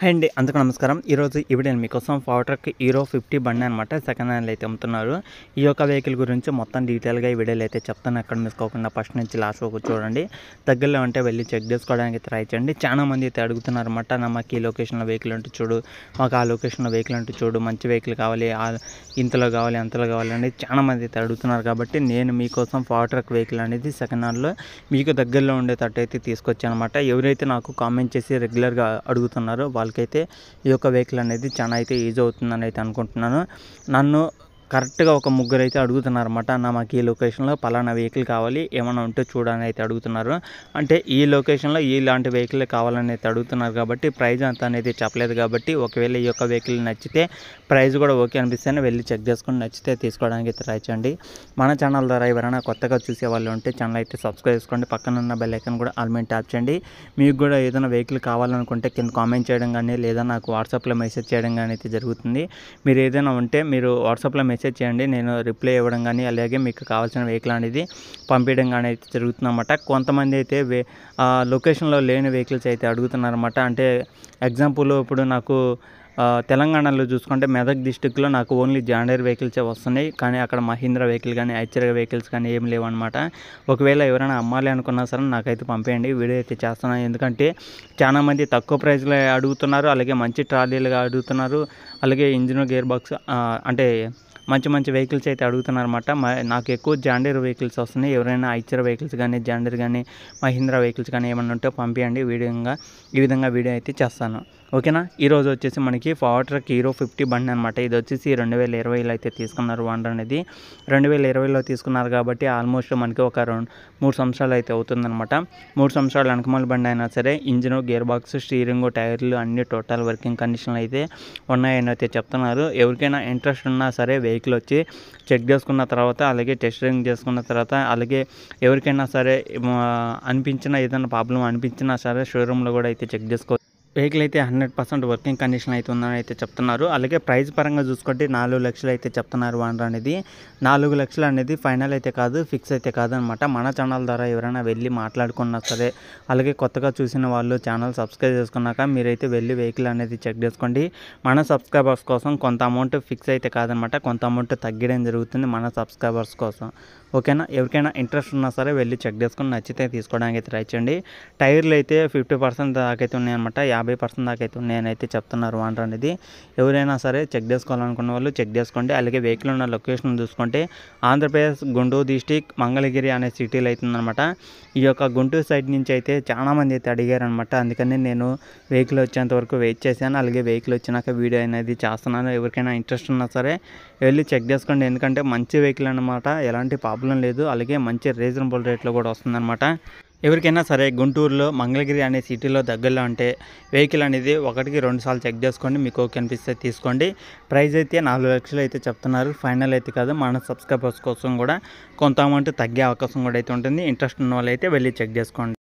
high అండి అందుకు నమస్కారం ఈరోజు ఇవిడే మీకోసం మీకోసం ట్రక్ హీరో ఫిఫ్టీ బండి అనమాట సెకండ్ హ్యాండ్ అయితే అమ్ముతున్నారు ఈ యొక్క వెహికల్ గురించి మొత్తం డీటెయిల్గా ఈ వీడియోలు అయితే చెప్తాను అక్కడ మిస్కోకుండా ఫస్ట్ నుంచి లాస్ట్ వరకు చూడండి దగ్గరలో ఉంటే వెళ్ళి చెక్ చేసుకోవడానికి ట్రై చేయండి చాలా మంది అయితే అడుగుతున్నారు అనమాట మాకు ఈ లొకేషన్లో వెహికల్ ఉంటే చూడు మాకు ఆ లొకేషన్లో వెహికల్ ఉంటే చూడు మంచి వెహికల్ కావాలి ఇంతలో కావాలి అంతలో కావాలి అనేది చాలా మంది అయితే అడుగుతున్నారు కాబట్టి నేను మీకోసం ఫార్ ట్రక్ వెహికల్ అనేది సెకండ్ హ్యాండ్లో మీకు దగ్గరలో ఉండేటట్టు అయితే తీసుకొచ్చాను అనమాట ఎవరైతే నాకు కామెంట్ చేసి రెగ్యులర్గా అడుగుతున్నారో వాళ్ళకైతే ఈ యొక్క వెహికల్ అనేది చాలా అయితే ఈజీ అవుతుందని అయితే అనుకుంటున్నాను నన్ను కరెక్ట్గా ఒక ముగ్గురు అయితే అడుగుతున్నారు అన్నమాట అన్న మాకు ఈ లొకేషన్లో పలానా వెహికల్ కావాలి ఏమైనా ఉంటే చూడని అయితే అడుగుతున్నారు అంటే ఈ లొకేషన్లో ఇలాంటి వెహికల్ కావాలని అయితే అడుగుతున్నారు కాబట్టి ప్రైజ్ అంత అనేది చెప్పలేదు కాబట్టి ఒకవేళ ఈ యొక్క వెహికల్ నచ్చితే ప్రైజ్ కూడా ఓకే అనిపిస్తేనే వెళ్ళి చెక్ చేసుకుని నచ్చితే తీసుకోవడానికి అయితే ట్రై చేయండి మన ఛానల్ ద్వారా ఎవరైనా కొత్తగా చూసే వాళ్ళు ఉంటే ఛానల్ అయితే సబ్స్క్రైబ్ చేసుకోండి పక్కన ఉన్న బెల్ ఐకన్ కూడా ఆల్మెంట్ ట్యాప్ చేయండి మీకు కూడా ఏదైనా వెహికల్ కావాలనుకుంటే కింద కామెంట్ చేయడం కానీ లేదా నాకు వాట్సాప్లో మెసేజ్ చేయడం కానీ అయితే జరుగుతుంది మీరు ఏదైనా ఉంటే మీరు వాట్సాప్లో మెసేజ్ మెసేజ్ చేయండి నేను రిప్లై ఇవ్వడం కానీ అలాగే మీకు కావాల్సిన వెహికల్ అనేది పంపించడం కానీ అయితే జరుగుతుందన్నమాట కొంతమంది అయితే వే లొకేషన్లో లేని వెహికల్స్ అయితే అడుగుతున్నారన్నమాట అంటే ఎగ్జాంపుల్ ఇప్పుడు నాకు తెలంగాణలో చూసుకుంటే మెదక్ డిస్టిక్లో నాకు ఓన్లీ జాండేర్ వెహికల్సే వస్తున్నాయి కానీ అక్కడ మహీంద్రా వెహికల్ కానీ ఐచర్ వెహికల్స్ కానీ ఏం లేవన్నమాట ఒకవేళ ఎవరైనా అమ్మాలి అనుకున్నా సరే నాకైతే పంపేయండి వీడియో అయితే చేస్తున్నాను ఎందుకంటే చాలామంది తక్కువ ప్రైస్లో అడుగుతున్నారు అలాగే మంచి ట్రాలీలుగా అడుగుతున్నారు అలాగే ఇంజిన్ గేర్ బాక్స్ అంటే మంచి మంచి వెహికల్స్ అయితే అడుగుతున్నారన్నమాట నాకు ఎక్కువ జాండీర్ వెహికల్స్ వస్తున్నాయి ఎవరైనా ఐచర్ వెహికల్స్ కానీ జాండీర్ కానీ మహీంద్రా వెహికల్స్ కానీ ఏమైనా ఉంటే పంపించండి వీడియోగా ఈ విధంగా వీడియో అయితే చేస్తాను ఓకేనా ఈరోజు వచ్చేసి మనకి ఫాటర్ హీరో ఫిఫ్టీ బండి అనమాట ఇది వచ్చేసి రెండు వేల ఇరవైలో అయితే తీసుకున్నారు బండి అనేది రెండు వేల ఇరవైలో తీసుకున్నారు కాబట్టి ఆల్మోస్ట్ మనకి ఒక రెండు మూడు సంవత్సరాలు అయితే అవుతుందన్నమాట మూడు సంవత్సరాలు వెనకమాల బండి అయినా సరే ఇంజిన్ గేర్ బాక్స్ స్టీరింగ్ టైర్లు అన్ని టోటల్ వర్కింగ్ కండిషన్లు అయితే ఉన్నాయని అయితే చెప్తున్నారు ఎవరికైనా ఇంట్రెస్ట్ ఉన్నా సరే వెహికల్ వచ్చి చెక్ చేసుకున్న తర్వాత అలాగే టెస్ట్ చేసుకున్న తర్వాత అలాగే ఎవరికైనా సరే అనిపించిన ఏదైనా ప్రాబ్లం అనిపించినా సరే షోరూంలో కూడా అయితే చెక్ చేసుకోవచ్చు వెహికల్ అయితే హండ్రెడ్ పర్సెంట్ వర్కింగ్ కండిషన్ అయితే ఉందని అయితే చెప్తున్నారు అలాగే ప్రైస్ పరంగా చూసుకుంటే నాలుగు లక్షలు అయితే చెప్తున్నారు వన్ అనేది నాలుగు లక్షలు అనేది ఫైనల్ అయితే కాదు ఫిక్స్ అయితే కాదనమాట మన ఛానల్ ద్వారా ఎవరైనా వెళ్ళి మాట్లాడుకున్నా సరే అలాగే కొత్తగా చూసిన వాళ్ళు ఛానల్ సబ్స్క్రైబ్ చేసుకున్నాక మీరైతే వెళ్ళి వెహికల్ అనేది చెక్ చేసుకోండి మన సబ్స్క్రైబర్స్ కోసం కొంత అమౌంట్ ఫిక్స్ అయితే కాదనమాట కొంత అమౌంట్ తగ్గడం జరుగుతుంది మన సబ్స్క్రైబర్స్ కోసం ఓకేనా ఎవరికైనా ఇంట్రెస్ట్ ఉన్నా సరే వెళ్ళి చెక్ చేసుకుని నచ్చితే తీసుకోవడానికి ట్రై చేయండి టైర్లు అయితే ఫిఫ్టీ పర్సెంట్ దాకైతే ఉన్నాయన్నమాట యాభై యాభై పర్సెంట్ దాకా అయితే నేనైతే చెప్తున్నారు వాటర్ అనేది ఎవరైనా సరే చెక్ చేసుకోవాలనుకున్న వాళ్ళు చెక్ చేసుకోండి అలాగే వెహికల్ ఉన్న లొకేషన్ చూసుకుంటే ఆంధ్రప్రదేశ్ గుంటూరు డిస్టిక్ మంగళగిరి అనే సిటీలో అవుతుందన్నమాట ఈ యొక్క గుంటూరు సైడ్ నుంచి అయితే చాలామంది అయితే అడిగారనమాట అందుకని నేను వెహికల్ వచ్చేంత వరకు వెయిట్ చేశాను అలాగే వెహికల్ వచ్చినాక వీడియో అనేది చేస్తున్నాను ఎవరికైనా ఇంట్రెస్ట్ ఉన్నా సరే వెళ్ళి చెక్ చేసుకోండి ఎందుకంటే మంచి వెహికల్ అనమాట ఎలాంటి ప్రాబ్లం లేదు అలాగే మంచి రీజనబుల్ రేట్లో కూడా వస్తుందన్నమాట ఎవరికైనా సరే గుంటూరులో మంగళగిరి అనే సిటీలో దగ్గరలో ఉంటే వెహికల్ అనేది ఒకటికి రెండు సార్లు చెక్ చేసుకోండి మీకు ఓకే అనిపిస్తే తీసుకోండి ప్రైస్ అయితే నాలుగు లక్షలు అయితే చెప్తున్నారు ఫైనల్ అయితే కాదు మన సబ్స్క్రైబర్స్ కోసం కూడా కొంత అమౌంట్ తగ్గే అవకాశం కూడా అయితే ఉంటుంది ఇంట్రెస్ట్ ఉన్న వాళ్ళు అయితే వెళ్ళి చెక్ చేసుకోండి